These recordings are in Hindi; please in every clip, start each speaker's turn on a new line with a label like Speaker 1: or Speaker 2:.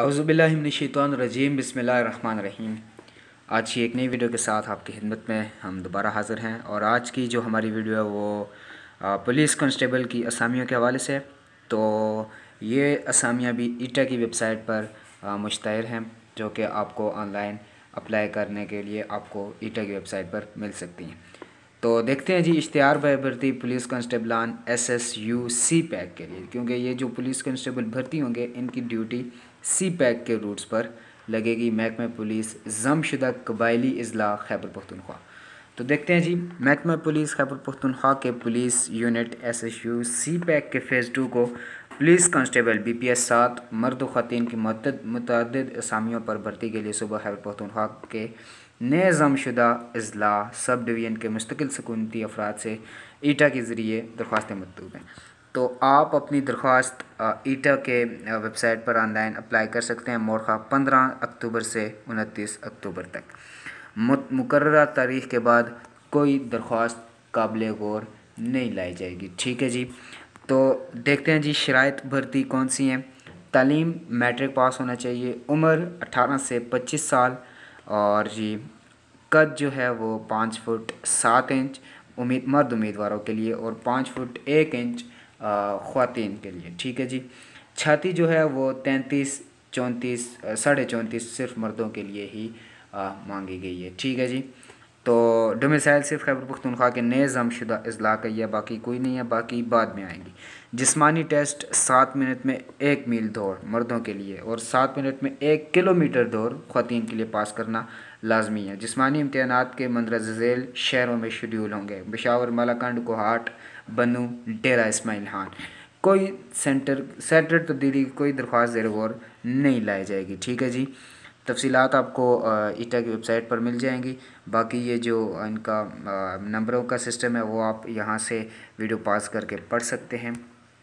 Speaker 1: बसमिल रहीम आज की एक नई वीडियो के साथ आपकी खिदमत में हम दोबारा हाज़िर हैं और आज की जो हमारी वीडियो है वो पुलिस कॉन्स्टेबल की असामियों के हवाले से तो ये असामियाँ भी ईटा की वेबसाइट पर मुश्तर हैं जो कि आपको ऑनलाइन अप्लाई करने के लिए आपको ईटा की वेबसाइट पर मिल सकती हैं तो देखते हैं जी इश्तहार भर्ती पुलिस कांस्टेबलान S S U CPEC के लिए क्योंकि ये जो पुलिस कांस्टेबल भर्ती होंगे इनकी ड्यूटी सी पैक के रूट्स पर लगेगी महकमा पुलिस जमशुदा कबायली अजला खैबर पख्तनख्वा तो देखते हैं जी महकमा पुलिस खैबर पख्तनख्वा के police unit S S U CPEC के फ़ेज़ टू को police constable B P S सात मर्द खातन की मतद असामियों पर भर्ती के लिए सुबह हैबर पखतनख्वा के नए जमशुदा अजला सब डिवीज़न के मुस्तकिल सकूनती अफराद से ईटा के ज़रिए दरख्वास्तें मतलूब हैं तो आप अपनी दरख्वास्त ईटा के वेबसाइट पर ऑनलाइन अप्लाई कर सकते हैं मोरखा पंद्रह अक्टूबर से उनतीस अक्टूबर तक मुकर तारीख के बाद कोई दरख्वास्त काबिल गौर नहीं लाई जाएगी ठीक है जी तो देखते हैं जी शरात भर्ती कौन सी हैं तलीम मैट्रिक पास होना चाहिए उम्र 18 से 25 साल और जी कद जो है वो पाँच फुट सात इंच उम्मीद मर्द उम्मीदवारों के लिए और पाँच फुट एक इंच ख़वान के लिए ठीक है जी छाती जो है वो तैंतीस चौंतीस साढ़े चौंतीस सिर्फ मर्दों के लिए ही आ, मांगी गई है ठीक है जी तो डोमिसाइल सिर्फ खैबर पुख्तनख्वा के नए जम शुदा अजला का यह बाकी कोई नहीं है बाकी बाद में आएंगी जिसमानी टेस्ट सात मिनट में एक मील दौड़ मर्दों के लिए और सात मिनट में एक किलोमीटर दौड़ खुतिन के लिए पास करना लाजमी है जिसमानी इम्तहान के मंदरज झेल शहरों में शेड्यूल होंगे बिशावर मालाकंड कोहाट बनू डेरा इसमाइल खान कोई सेंटर सेंटर तब्दीली की कोई दरख्वास्त जेर गौर नहीं लाई जाएगी ठीक है जी तफसी आपको ईटा की वेबसाइट पर मिल जाएंगी बाकी ये जो इनका नंबरों का सिस्टम है वो आप यहाँ से वीडियो पास करके पढ़ सकते हैं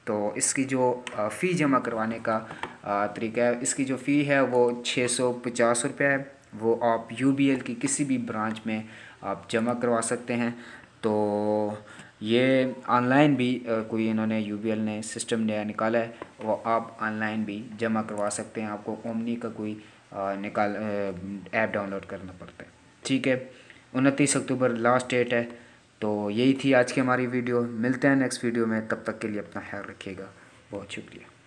Speaker 1: तो इसकी जो फ़ी जमा करवाने का तरीका है इसकी जो फ़ी है वो छः सौ पचास रुपये है वो आप यू बी एल की किसी भी ब्रांच में आप जमा करवा सकते हैं तो ये ऑनलाइन भी कोई इन्होंने यू बी एल ने सिस्टम नया निकाला है वो आप ऑनलाइन भी जमा करवा सकते हैं आपको ओमनी का कोई निकाल ऐप डाउनलोड करना पड़ता है ठीक है उनतीस अक्टूबर लास्ट डेट है तो यही थी आज की हमारी वीडियो मिलते हैं नेक्स्ट वीडियो में तब तक के लिए अपना ख्याल रखिएगा बहुत शुक्रिया